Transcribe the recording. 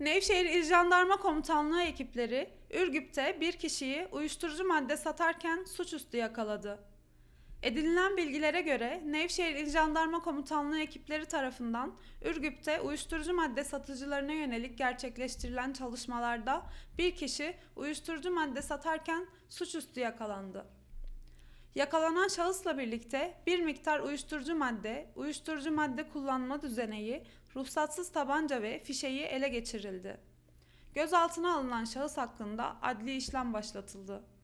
Nevşehir İl Jandarma Komutanlığı ekipleri Ürgüp'te bir kişiyi uyuşturucu madde satarken suçüstü yakaladı. Edinilen bilgilere göre Nevşehir İl Jandarma Komutanlığı ekipleri tarafından Ürgüp'te uyuşturucu madde satıcılarına yönelik gerçekleştirilen çalışmalarda bir kişi uyuşturucu madde satarken suçüstü yakalandı. Yakalanan şahısla birlikte bir miktar uyuşturucu madde, uyuşturucu madde kullanma düzeneği, ruhsatsız tabanca ve fişeyi ele geçirildi. Gözaltına alınan şahıs hakkında adli işlem başlatıldı.